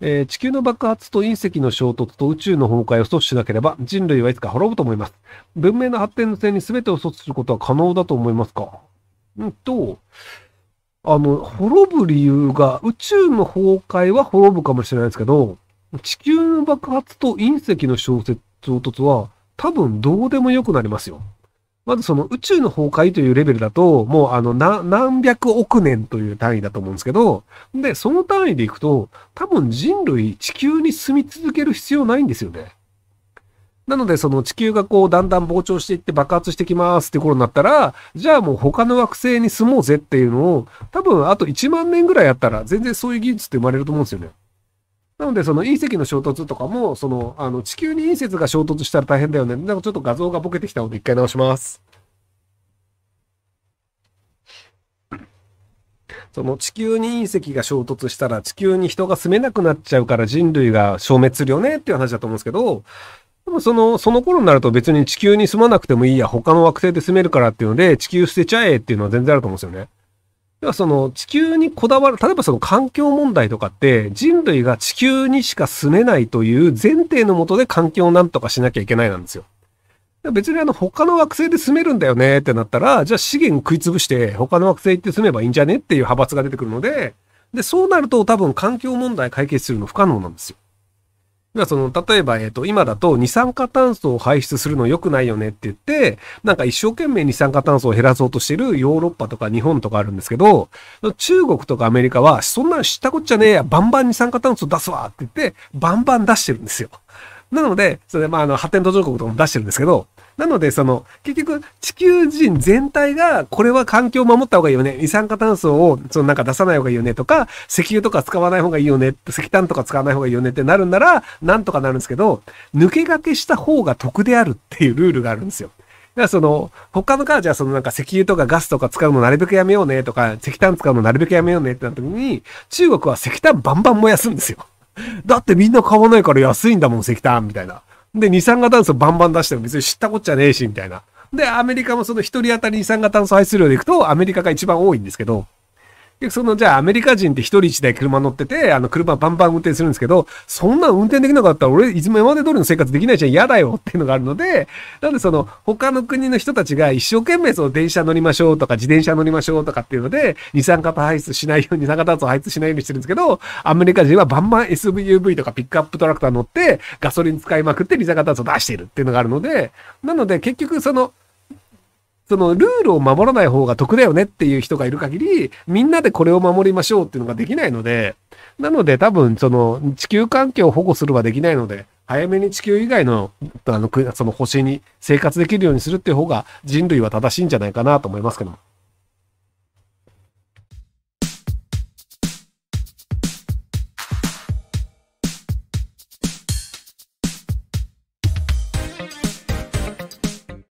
えー、地球の爆発と隕石の衝突と宇宙の崩壊を阻止しなければ人類はいつか滅ぶと思います。文明の発展のいに全てを阻止することは可能だと思いますかうんと、あの、滅ぶ理由が、宇宙の崩壊は滅ぶかもしれないですけど、地球の爆発と隕石の衝突は多分どうでもよくなりますよ。まずその宇宙の崩壊というレベルだと、もうあの何百億年という単位だと思うんですけど、で、その単位でいくと、多分人類地球に住み続ける必要ないんですよね。なので、その地球がこう、だんだん膨張していって爆発してきますって頃になったら、じゃあもう他の惑星に住もうぜっていうのを、多分あと1万年ぐらいやったら、全然そういう技術って生まれると思うんですよね。なので、その隕石の衝突とかも、その、あの、地球に隕石が衝突したら大変だよね。なんかちょっと画像がボケてきたので、一回直します。その地球に隕石が衝突したら地球に人が住めなくなっちゃうから人類が消滅するよねっていう話だと思うんですけど、でもその、その頃になると別に地球に住まなくてもいいや、他の惑星で住めるからっていうので、地球捨てちゃえっていうのは全然あると思うんですよね。要はその地球にこだわる、例えばその環境問題とかって人類が地球にしか住めないという前提のもとで環境をなんとかしなきゃいけないなんですよ。別にあの他の惑星で住めるんだよねってなったら、じゃあ資源食い潰して他の惑星行って住めばいいんじゃねっていう派閥が出てくるので、で、そうなると多分環境問題解決するの不可能なんですよ。だからその、例えば、えっ、ー、と、今だと二酸化炭素を排出するの良くないよねって言って、なんか一生懸命二酸化炭素を減らそうとしてるヨーロッパとか日本とかあるんですけど、中国とかアメリカは、そんなん知ったこっちゃねえや、バンバン二酸化炭素出すわって言って、バンバン出してるんですよ。なので、それで、まあ、あの、発展途上国とかも出してるんですけど、なので、その、結局、地球人全体が、これは環境を守った方がいいよね。二酸化炭素を、そのなんか出さない方がいいよねとか、石油とか使わない方がいいよね。石炭とか使わない方がいいよねってなるんなら、なんとかなるんですけど、抜け駆けした方が得であるっていうルールがあるんですよ。だからその、他のか、じゃそのなんか石油とかガスとか使うのなるべくやめようねとか、石炭使うのなるべくやめようねってなった時に、中国は石炭バンバン燃やすんですよ。だってみんな買わないから安いんだもん、石炭みたいな。で、二酸化炭素バンバン出しても別に知ったこっちゃねえし、みたいな。で、アメリカもその一人当たり二酸化炭素排出量でいくと、アメリカが一番多いんですけど、結局その、じゃあアメリカ人って一人一台車乗ってて、あの、車バンバン運転するんですけど、そんな運転できなかったら俺、いつも今まで通りの生活できないじゃん、嫌だよっていうのがあるので、なんでその、他の国の人たちが一生懸命その電車乗りましょうとか、自転車乗りましょうとかっていうので、二酸化炭素しないように、二酸化炭素排出しないようにしてるんですけど、アメリカ人はバンバン SUV とかピックアップトラクター乗って、ガソリン使いまくって二酸化炭素出してるっていうのがあるので、なので結局その、そのルールを守らない方が得だよねっていう人がいる限り、みんなでこれを守りましょうっていうのができないので、なので多分その地球環境を保護するはできないので、早めに地球以外の、あの、その星に生活できるようにするっていう方が人類は正しいんじゃないかなと思いますけども。